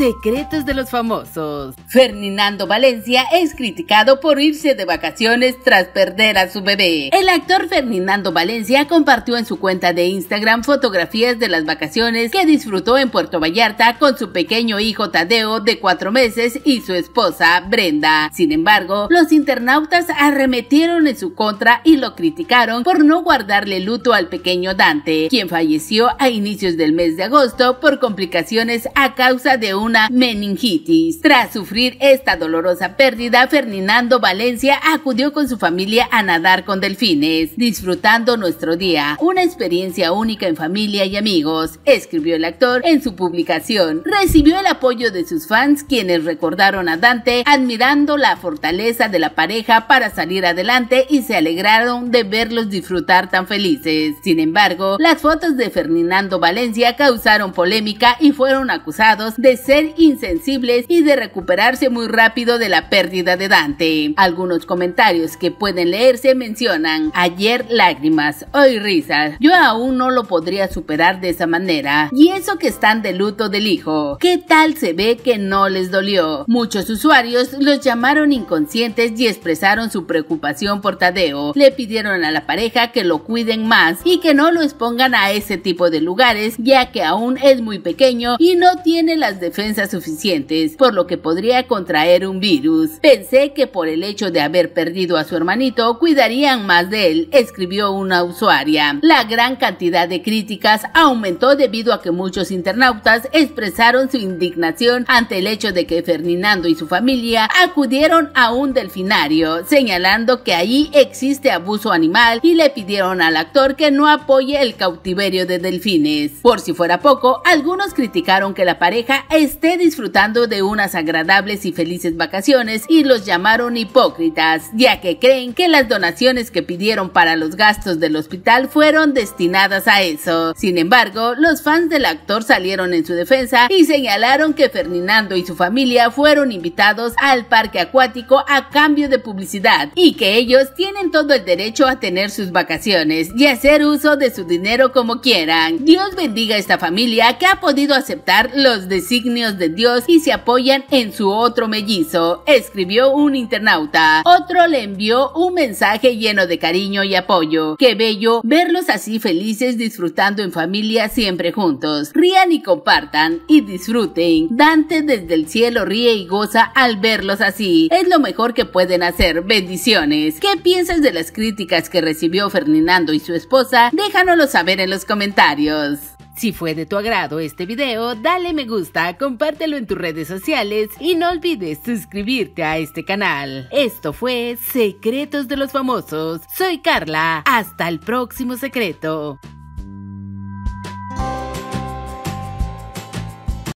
Secretos de los famosos. Ferdinando Valencia es criticado por irse de vacaciones tras perder a su bebé. El actor Ferdinando Valencia compartió en su cuenta de Instagram fotografías de las vacaciones que disfrutó en Puerto Vallarta con su pequeño hijo Tadeo de cuatro meses y su esposa Brenda. Sin embargo, los internautas arremetieron en su contra y lo criticaron por no guardarle luto al pequeño Dante, quien falleció a inicios del mes de agosto por complicaciones a causa de un meningitis. Tras sufrir esta dolorosa pérdida, Fernando Valencia acudió con su familia a nadar con delfines, disfrutando nuestro día, una experiencia única en familia y amigos, escribió el actor en su publicación. Recibió el apoyo de sus fans quienes recordaron a Dante admirando la fortaleza de la pareja para salir adelante y se alegraron de verlos disfrutar tan felices. Sin embargo, las fotos de Fernando Valencia causaron polémica y fueron acusados de ser ser insensibles y de recuperarse muy rápido de la pérdida de Dante. Algunos comentarios que pueden leerse mencionan ayer lágrimas, hoy risas. Yo aún no lo podría superar de esa manera. Y eso que están de luto del hijo. ¿Qué tal se ve que no les dolió? Muchos usuarios los llamaron inconscientes y expresaron su preocupación por Tadeo. Le pidieron a la pareja que lo cuiden más y que no lo expongan a ese tipo de lugares ya que aún es muy pequeño y no tiene las defensas suficientes, por lo que podría contraer un virus. Pensé que por el hecho de haber perdido a su hermanito, cuidarían más de él, escribió una usuaria. La gran cantidad de críticas aumentó debido a que muchos internautas expresaron su indignación ante el hecho de que Ferdinando y su familia acudieron a un delfinario, señalando que allí existe abuso animal y le pidieron al actor que no apoye el cautiverio de delfines. Por si fuera poco, algunos criticaron que la pareja es esté disfrutando de unas agradables y felices vacaciones y los llamaron hipócritas, ya que creen que las donaciones que pidieron para los gastos del hospital fueron destinadas a eso. Sin embargo, los fans del actor salieron en su defensa y señalaron que Ferdinando y su familia fueron invitados al parque acuático a cambio de publicidad y que ellos tienen todo el derecho a tener sus vacaciones y hacer uso de su dinero como quieran. Dios bendiga a esta familia que ha podido aceptar los designios de Dios y se apoyan en su otro mellizo, escribió un internauta. Otro le envió un mensaje lleno de cariño y apoyo. Qué bello verlos así felices disfrutando en familia siempre juntos. Rían y compartan y disfruten. Dante desde el cielo ríe y goza al verlos así. Es lo mejor que pueden hacer. Bendiciones. ¿Qué piensas de las críticas que recibió Ferdinando y su esposa? Déjanoslo saber en los comentarios. Si fue de tu agrado este video, dale me gusta, compártelo en tus redes sociales y no olvides suscribirte a este canal. Esto fue Secretos de los Famosos. Soy Carla. Hasta el próximo secreto.